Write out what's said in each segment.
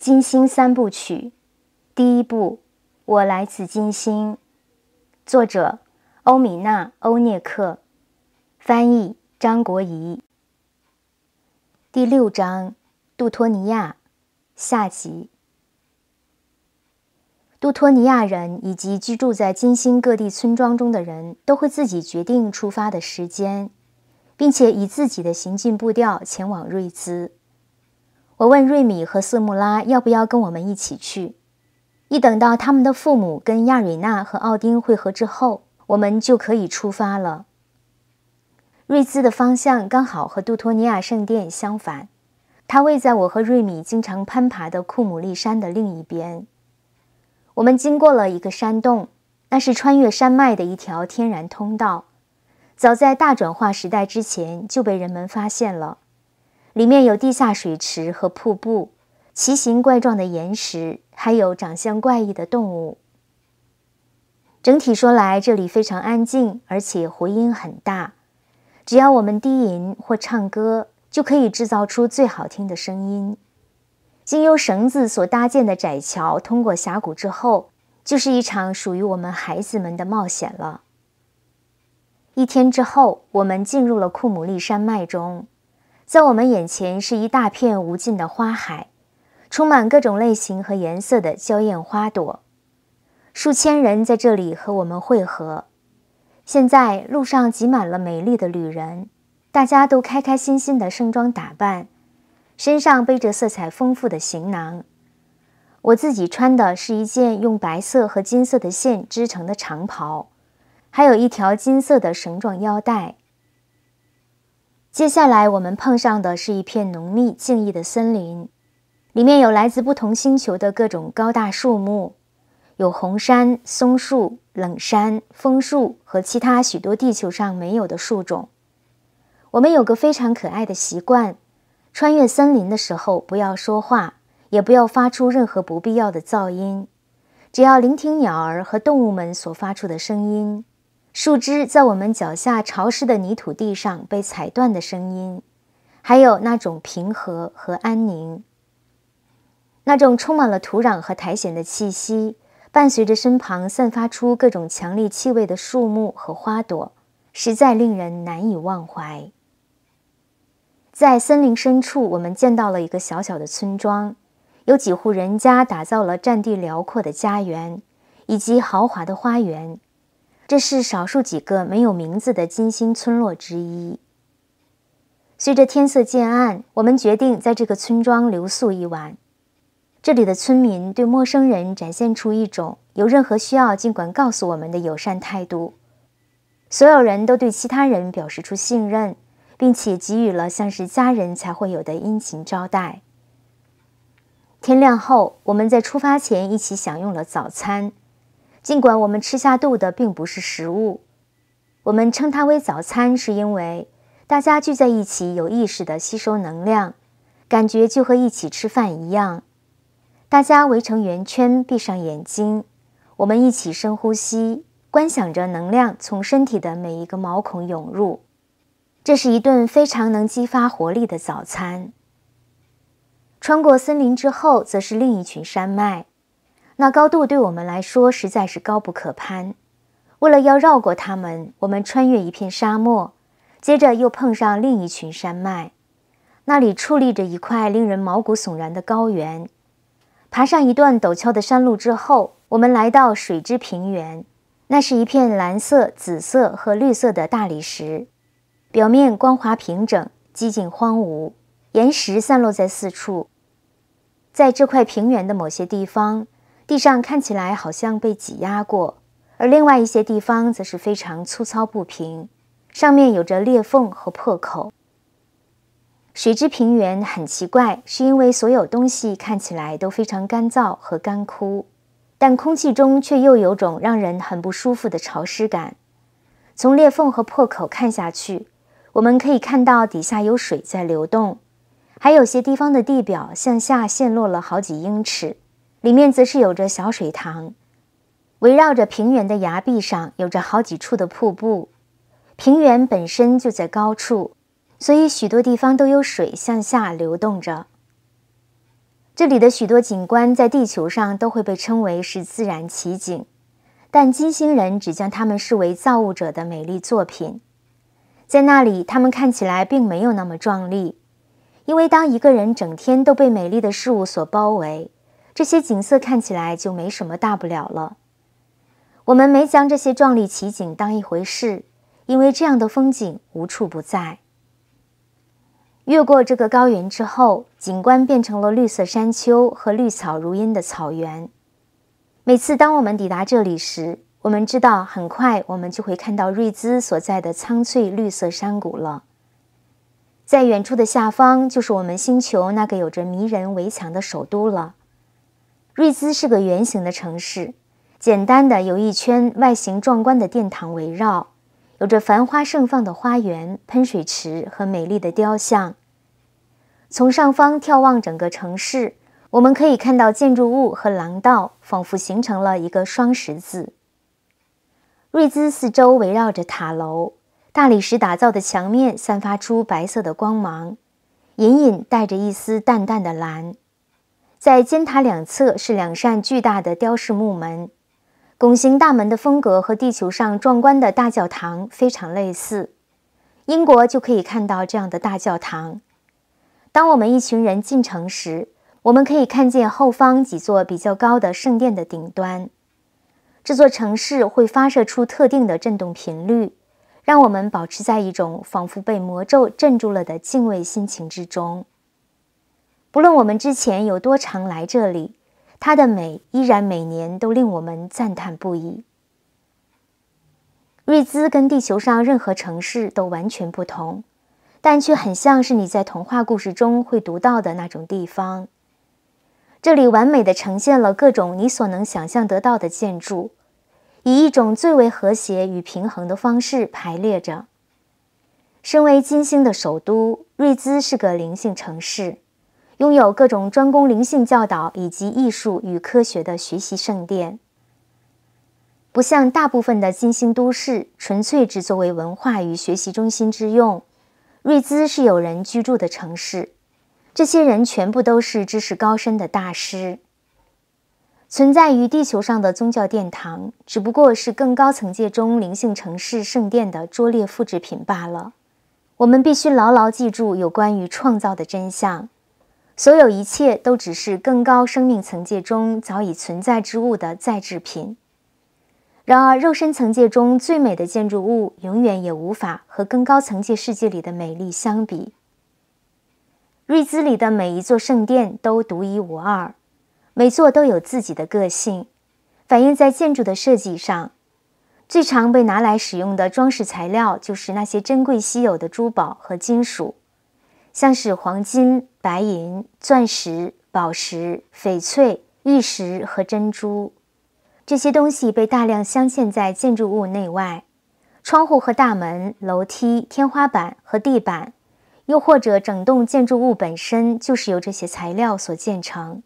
《金星三部曲》，第一部《我来自金星》，作者欧米娜·欧涅克，翻译张国怡。第六章：杜托尼亚下集。杜托尼亚人以及居住在金星各地村庄中的人都会自己决定出发的时间，并且以自己的行进步调前往瑞兹。我问瑞米和瑟穆拉要不要跟我们一起去。一等到他们的父母跟亚瑞娜和奥丁会合之后，我们就可以出发了。瑞兹的方向刚好和杜托尼亚圣殿相反，它位在我和瑞米经常攀爬的库姆利山的另一边。我们经过了一个山洞，那是穿越山脉的一条天然通道，早在大转化时代之前就被人们发现了。里面有地下水池和瀑布，奇形怪状的岩石，还有长相怪异的动物。整体说来，这里非常安静，而且回音很大。只要我们低吟或唱歌，就可以制造出最好听的声音。经由绳子所搭建的窄桥，通过峡谷之后，就是一场属于我们孩子们的冒险了。一天之后，我们进入了库姆利山脉中。在我们眼前是一大片无尽的花海，充满各种类型和颜色的娇艳花朵。数千人在这里和我们汇合。现在路上挤满了美丽的旅人，大家都开开心心的盛装打扮，身上背着色彩丰富的行囊。我自己穿的是一件用白色和金色的线织成的长袍，还有一条金色的绳状腰带。接下来我们碰上的是一片浓密静谧的森林，里面有来自不同星球的各种高大树木，有红杉、松树、冷杉、枫树和其他许多地球上没有的树种。我们有个非常可爱的习惯：穿越森林的时候不要说话，也不要发出任何不必要的噪音，只要聆听鸟儿和动物们所发出的声音。树枝在我们脚下潮湿的泥土地上被踩断的声音，还有那种平和和安宁，那种充满了土壤和苔藓的气息，伴随着身旁散发出各种强烈气味的树木和花朵，实在令人难以忘怀。在森林深处，我们见到了一个小小的村庄，有几户人家打造了占地辽阔的家园，以及豪华的花园。这是少数几个没有名字的金星村落之一。随着天色渐暗，我们决定在这个村庄留宿一晚。这里的村民对陌生人展现出一种“有任何需要尽管告诉我们的”友善态度。所有人都对其他人表示出信任，并且给予了像是家人才会有的殷勤招待。天亮后，我们在出发前一起享用了早餐。尽管我们吃下肚的并不是食物，我们称它为早餐，是因为大家聚在一起有意识地吸收能量，感觉就和一起吃饭一样。大家围成圆圈，闭上眼睛，我们一起深呼吸，观想着能量从身体的每一个毛孔涌入。这是一顿非常能激发活力的早餐。穿过森林之后，则是另一群山脉。那高度对我们来说实在是高不可攀。为了要绕过它们，我们穿越一片沙漠，接着又碰上另一群山脉，那里矗立着一块令人毛骨悚然的高原。爬上一段陡峭的山路之后，我们来到水之平原，那是一片蓝色、紫色和绿色的大理石，表面光滑平整，几近荒芜，岩石散落在四处。在这块平原的某些地方。地上看起来好像被挤压过，而另外一些地方则是非常粗糙不平，上面有着裂缝和破口。水之平原很奇怪，是因为所有东西看起来都非常干燥和干枯，但空气中却又有种让人很不舒服的潮湿感。从裂缝和破口看下去，我们可以看到底下有水在流动，还有些地方的地表向下陷落了好几英尺。里面则是有着小水塘，围绕着平原的崖壁上有着好几处的瀑布。平原本身就在高处，所以许多地方都有水向下流动着。这里的许多景观在地球上都会被称为是自然奇景，但金星人只将它们视为造物者的美丽作品。在那里，它们看起来并没有那么壮丽，因为当一个人整天都被美丽的事物所包围。这些景色看起来就没什么大不了了。我们没将这些壮丽奇景当一回事，因为这样的风景无处不在。越过这个高原之后，景观变成了绿色山丘和绿草如茵的草原。每次当我们抵达这里时，我们知道很快我们就会看到瑞兹所在的苍翠绿色山谷了。在远处的下方，就是我们星球那个有着迷人围墙的首都了。瑞兹是个圆形的城市，简单的由一圈外形壮观的殿堂围绕，有着繁花盛放的花园、喷水池和美丽的雕像。从上方眺望整个城市，我们可以看到建筑物和廊道仿佛形成了一个双十字。瑞兹四周围绕着塔楼，大理石打造的墙面散发出白色的光芒，隐隐带着一丝淡淡的蓝。在尖塔两侧是两扇巨大的雕饰木门，拱形大门的风格和地球上壮观的大教堂非常类似。英国就可以看到这样的大教堂。当我们一群人进城时，我们可以看见后方几座比较高的圣殿的顶端。这座城市会发射出特定的振动频率，让我们保持在一种仿佛被魔咒镇住了的敬畏心情之中。无论我们之前有多常来这里，它的美依然每年都令我们赞叹不已。瑞兹跟地球上任何城市都完全不同，但却很像是你在童话故事中会读到的那种地方。这里完美的呈现了各种你所能想象得到的建筑，以一种最为和谐与平衡的方式排列着。身为金星的首都，瑞兹是个灵性城市。拥有各种专攻灵性教导以及艺术与科学的学习圣殿，不像大部分的金星都市纯粹只作为文化与学习中心之用。瑞兹是有人居住的城市，这些人全部都是知识高深的大师。存在于地球上的宗教殿堂，只不过是更高层界中灵性城市圣殿的拙劣复制品罢了。我们必须牢牢记住有关于创造的真相。所有一切都只是更高生命层界中早已存在之物的再制品。然而，肉身层界中最美的建筑物，永远也无法和更高层界世界里的美丽相比。瑞兹里的每一座圣殿都独一无二，每座都有自己的个性，反映在建筑的设计上。最常被拿来使用的装饰材料，就是那些珍贵稀有的珠宝和金属。像是黄金、白银、钻石、宝石、翡翠、玉石和珍珠，这些东西被大量镶嵌在建筑物内外、窗户和大门、楼梯、天花板和地板，又或者整栋建筑物本身就是由这些材料所建成。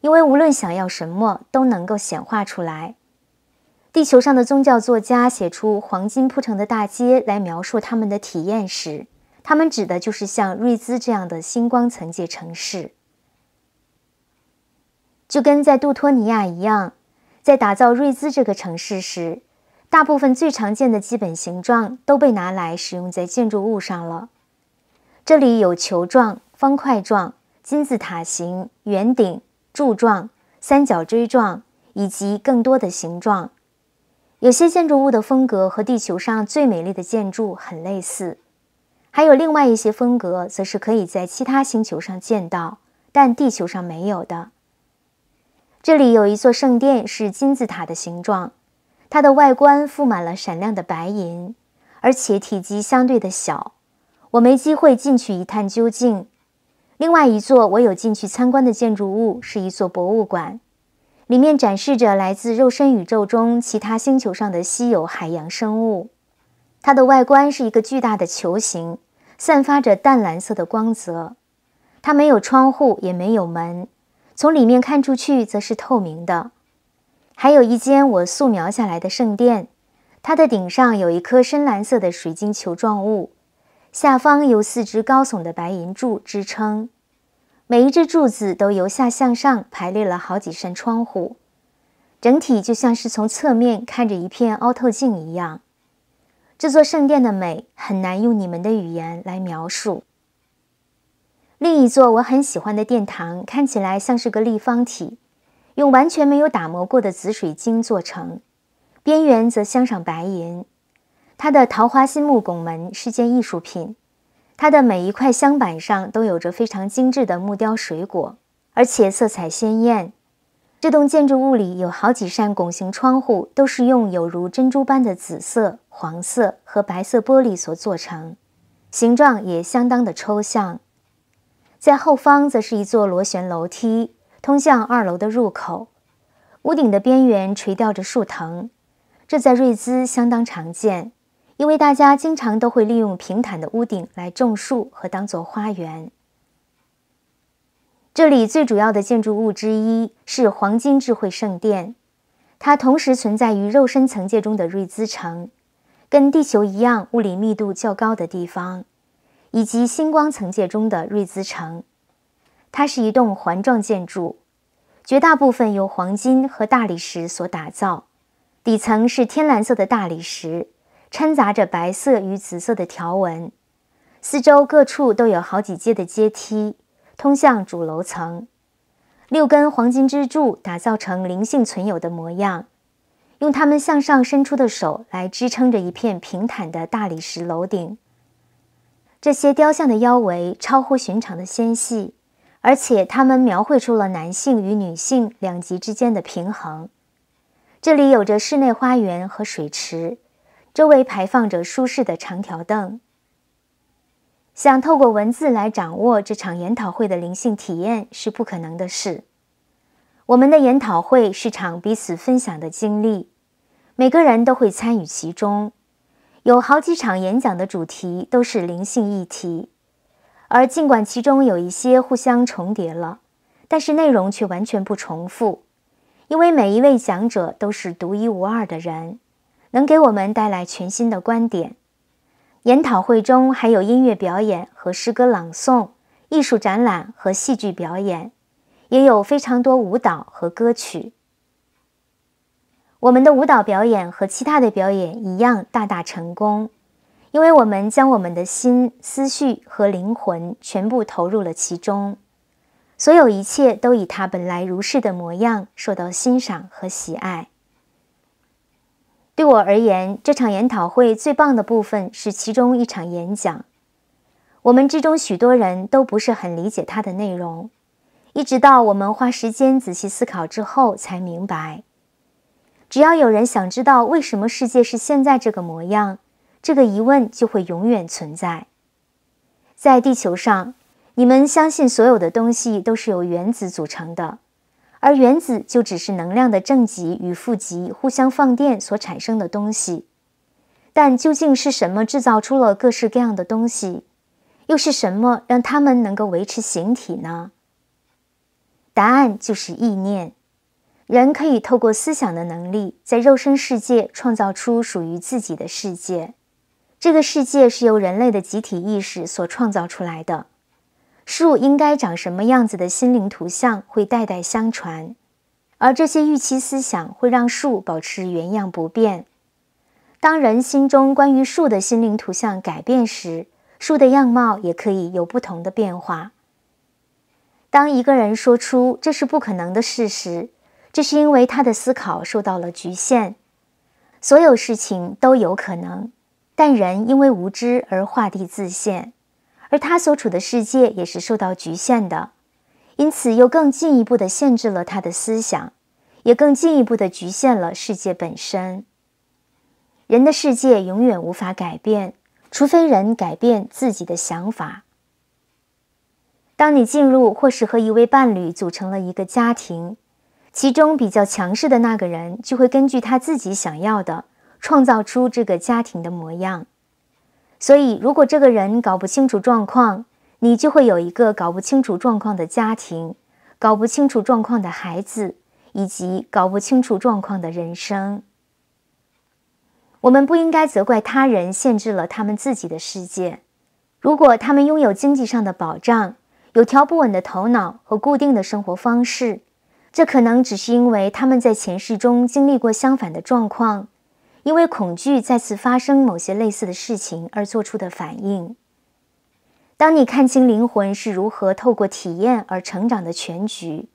因为无论想要什么，都能够显化出来。地球上的宗教作家写出“黄金铺成的大街”来描述他们的体验时。他们指的就是像瑞兹这样的星光层界城市，就跟在杜托尼亚一样，在打造瑞兹这个城市时，大部分最常见的基本形状都被拿来使用在建筑物上了。这里有球状、方块状、金字塔形、圆顶、柱状、三角锥状，以及更多的形状。有些建筑物的风格和地球上最美丽的建筑很类似。还有另外一些风格，则是可以在其他星球上见到，但地球上没有的。这里有一座圣殿，是金字塔的形状，它的外观覆满了闪亮的白银，而且体积相对的小。我没机会进去一探究竟。另外一座我有进去参观的建筑物，是一座博物馆，里面展示着来自肉身宇宙中其他星球上的稀有海洋生物。它的外观是一个巨大的球形，散发着淡蓝色的光泽。它没有窗户，也没有门，从里面看出去则是透明的。还有一间我素描下来的圣殿，它的顶上有一颗深蓝色的水晶球状物，下方由四只高耸的白银柱支撑，每一只柱子都由下向上排列了好几扇窗户，整体就像是从侧面看着一片凹透镜一样。这座圣殿的美很难用你们的语言来描述。另一座我很喜欢的殿堂看起来像是个立方体，用完全没有打磨过的紫水晶做成，边缘则镶上白银。它的桃花心木拱门是件艺术品，它的每一块镶板上都有着非常精致的木雕水果，而且色彩鲜艳。这栋建筑物里有好几扇拱形窗户，都是用有如珍珠般的紫色。黄色和白色玻璃所做成，形状也相当的抽象。在后方则是一座螺旋楼梯，通向二楼的入口。屋顶的边缘垂吊着树藤，这在瑞兹相当常见，因为大家经常都会利用平坦的屋顶来种树和当做花园。这里最主要的建筑物之一是黄金智慧圣殿，它同时存在于肉身层界中的瑞兹城。跟地球一样，物理密度较高的地方，以及星光层界中的瑞兹城，它是一栋环状建筑，绝大部分由黄金和大理石所打造。底层是天蓝色的大理石，掺杂着白色与紫色的条纹。四周各处都有好几阶的阶梯，通向主楼层。六根黄金支柱打造成灵性存有的模样。用他们向上伸出的手来支撑着一片平坦的大理石楼顶。这些雕像的腰围超乎寻常的纤细，而且它们描绘出了男性与女性两极之间的平衡。这里有着室内花园和水池，周围排放着舒适的长条凳。想透过文字来掌握这场研讨会的灵性体验是不可能的事。我们的研讨会是场彼此分享的经历。每个人都会参与其中，有好几场演讲的主题都是灵性议题，而尽管其中有一些互相重叠了，但是内容却完全不重复，因为每一位讲者都是独一无二的人，能给我们带来全新的观点。研讨会中还有音乐表演和诗歌朗诵、艺术展览和戏剧表演，也有非常多舞蹈和歌曲。我们的舞蹈表演和其他的表演一样大大成功，因为我们将我们的心、思绪和灵魂全部投入了其中，所有一切都以他本来如是的模样受到欣赏和喜爱。对我而言，这场研讨会最棒的部分是其中一场演讲，我们之中许多人都不是很理解它的内容，一直到我们花时间仔细思考之后才明白。只要有人想知道为什么世界是现在这个模样，这个疑问就会永远存在。在地球上，你们相信所有的东西都是由原子组成的，而原子就只是能量的正极与负极互相放电所产生的东西。但究竟是什么制造出了各式各样的东西？又是什么让它们能够维持形体呢？答案就是意念。人可以透过思想的能力，在肉身世界创造出属于自己的世界。这个世界是由人类的集体意识所创造出来的。树应该长什么样子的心灵图像会代代相传，而这些预期思想会让树保持原样不变。当人心中关于树的心灵图像改变时，树的样貌也可以有不同的变化。当一个人说出这是不可能的事实，这是因为他的思考受到了局限，所有事情都有可能，但人因为无知而画地自限，而他所处的世界也是受到局限的，因此又更进一步的限制了他的思想，也更进一步的局限了世界本身。人的世界永远无法改变，除非人改变自己的想法。当你进入或是和一位伴侣组成了一个家庭。其中比较强势的那个人就会根据他自己想要的，创造出这个家庭的模样。所以，如果这个人搞不清楚状况，你就会有一个搞不清楚状况的家庭，搞不清楚状况的孩子，以及搞不清楚状况的人生。我们不应该责怪他人限制了他们自己的世界。如果他们拥有经济上的保障、有条不紊的头脑和固定的生活方式。这可能只是因为他们在前世中经历过相反的状况，因为恐惧再次发生某些类似的事情而做出的反应。当你看清灵魂是如何透过体验而成长的全局，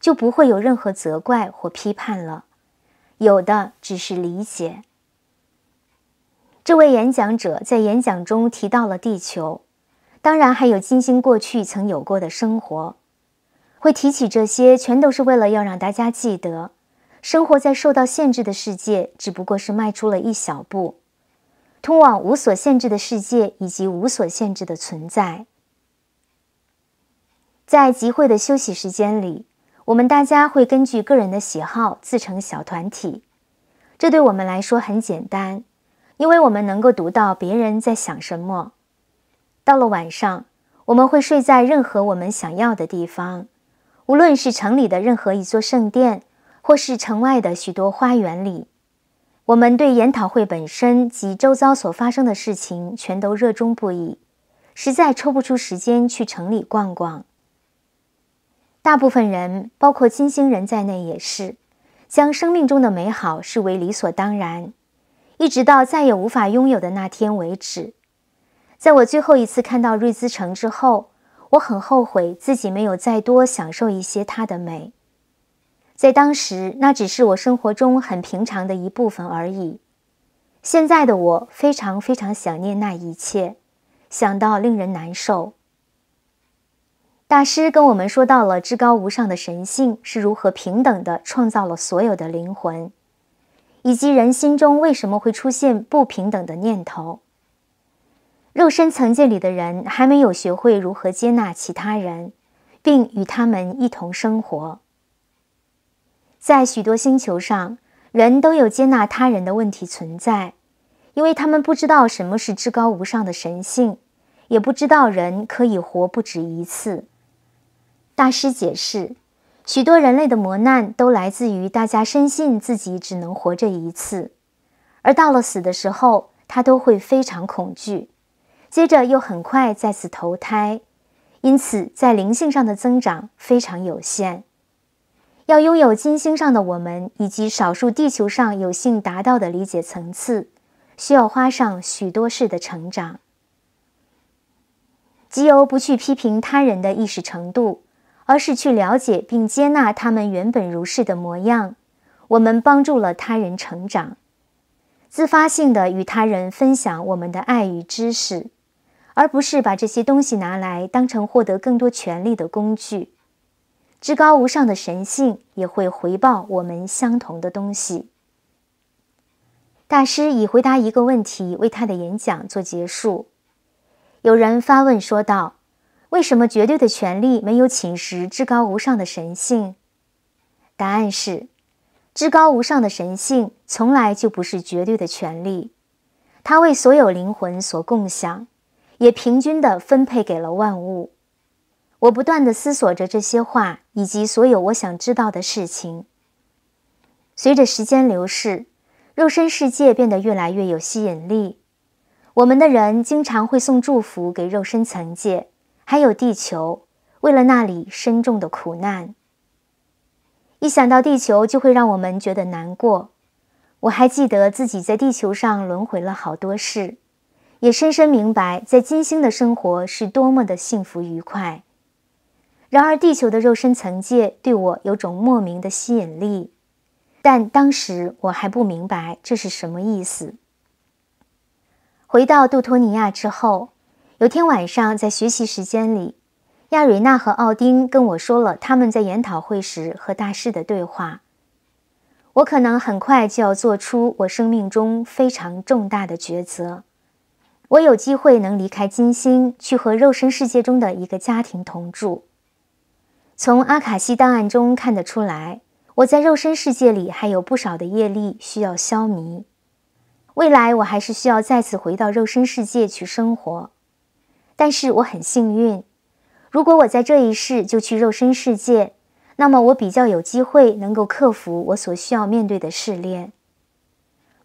就不会有任何责怪或批判了，有的只是理解。这位演讲者在演讲中提到了地球，当然还有金星过去曾有过的生活。会提起这些，全都是为了要让大家记得，生活在受到限制的世界，只不过是迈出了一小步，通往无所限制的世界以及无所限制的存在。在集会的休息时间里，我们大家会根据个人的喜好自成小团体，这对我们来说很简单，因为我们能够读到别人在想什么。到了晚上，我们会睡在任何我们想要的地方。无论是城里的任何一座圣殿，或是城外的许多花园里，我们对研讨会本身及周遭所发生的事情全都热衷不已，实在抽不出时间去城里逛逛。大部分人，包括金星人在内，也是将生命中的美好视为理所当然，一直到再也无法拥有的那天为止。在我最后一次看到瑞兹城之后。我很后悔自己没有再多享受一些它的美，在当时，那只是我生活中很平常的一部分而已。现在的我非常非常想念那一切，想到令人难受。大师跟我们说到了至高无上的神性是如何平等的创造了所有的灵魂，以及人心中为什么会出现不平等的念头。肉身层界里的人还没有学会如何接纳其他人，并与他们一同生活。在许多星球上，人都有接纳他人的问题存在，因为他们不知道什么是至高无上的神性，也不知道人可以活不止一次。大师解释，许多人类的磨难都来自于大家深信自己只能活着一次，而到了死的时候，他都会非常恐惧。接着又很快再次投胎，因此在灵性上的增长非常有限。要拥有金星上的我们以及少数地球上有幸达到的理解层次，需要花上许多世的成长。基欧不去批评他人的意识程度，而是去了解并接纳他们原本如是的模样。我们帮助了他人成长，自发性的与他人分享我们的爱与知识。而不是把这些东西拿来当成获得更多权力的工具，至高无上的神性也会回报我们相同的东西。大师以回答一个问题为他的演讲做结束。有人发问说道：“为什么绝对的权利没有侵蚀至高无上的神性？”答案是：至高无上的神性从来就不是绝对的权利，它为所有灵魂所共享。也平均地分配给了万物。我不断地思索着这些话以及所有我想知道的事情。随着时间流逝，肉身世界变得越来越有吸引力。我们的人经常会送祝福给肉身层界，还有地球，为了那里深重的苦难。一想到地球，就会让我们觉得难过。我还记得自己在地球上轮回了好多事。也深深明白，在金星的生活是多么的幸福愉快。然而，地球的肉身层界对我有种莫名的吸引力，但当时我还不明白这是什么意思。回到杜托尼亚之后，有天晚上在学习时间里，亚蕊娜和奥丁跟我说了他们在研讨会时和大师的对话。我可能很快就要做出我生命中非常重大的抉择。我有机会能离开金星，去和肉身世界中的一个家庭同住。从阿卡西档案中看得出来，我在肉身世界里还有不少的业力需要消弭。未来我还是需要再次回到肉身世界去生活，但是我很幸运，如果我在这一世就去肉身世界，那么我比较有机会能够克服我所需要面对的试炼。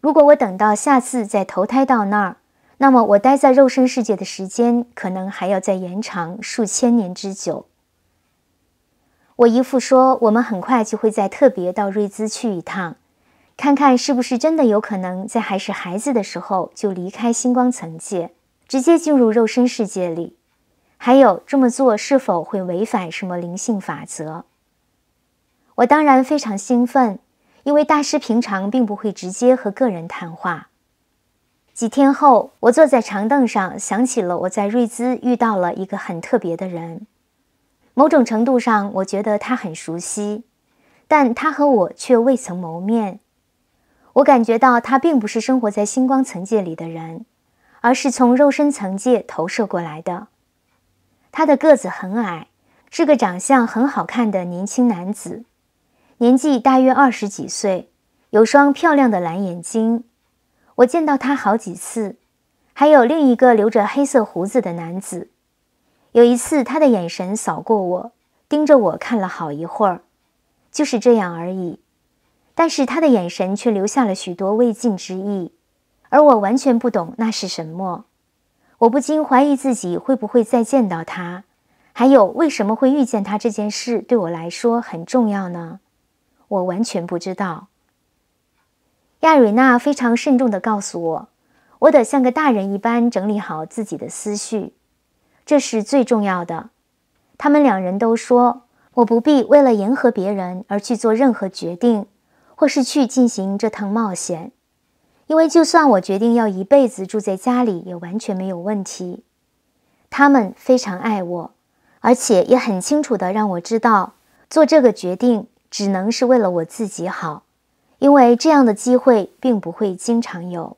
如果我等到下次再投胎到那儿，那么，我待在肉身世界的时间可能还要再延长数千年之久。我姨父说，我们很快就会再特别到瑞兹去一趟，看看是不是真的有可能在还是孩子的时候就离开星光层界，直接进入肉身世界里。还有，这么做是否会违反什么灵性法则？我当然非常兴奋，因为大师平常并不会直接和个人谈话。几天后，我坐在长凳上，想起了我在瑞兹遇到了一个很特别的人。某种程度上，我觉得他很熟悉，但他和我却未曾谋面。我感觉到他并不是生活在星光层界里的人，而是从肉身层界投射过来的。他的个子很矮，是个长相很好看的年轻男子，年纪大约二十几岁，有双漂亮的蓝眼睛。我见到他好几次，还有另一个留着黑色胡子的男子。有一次，他的眼神扫过我，盯着我看了好一会儿，就是这样而已。但是他的眼神却留下了许多未尽之意，而我完全不懂那是什么。我不禁怀疑自己会不会再见到他，还有为什么会遇见他这件事对我来说很重要呢？我完全不知道。亚蕊娜非常慎重地告诉我：“我得像个大人一般整理好自己的思绪，这是最重要的。”他们两人都说：“我不必为了迎合别人而去做任何决定，或是去进行这趟冒险，因为就算我决定要一辈子住在家里，也完全没有问题。”他们非常爱我，而且也很清楚地让我知道，做这个决定只能是为了我自己好。因为这样的机会并不会经常有。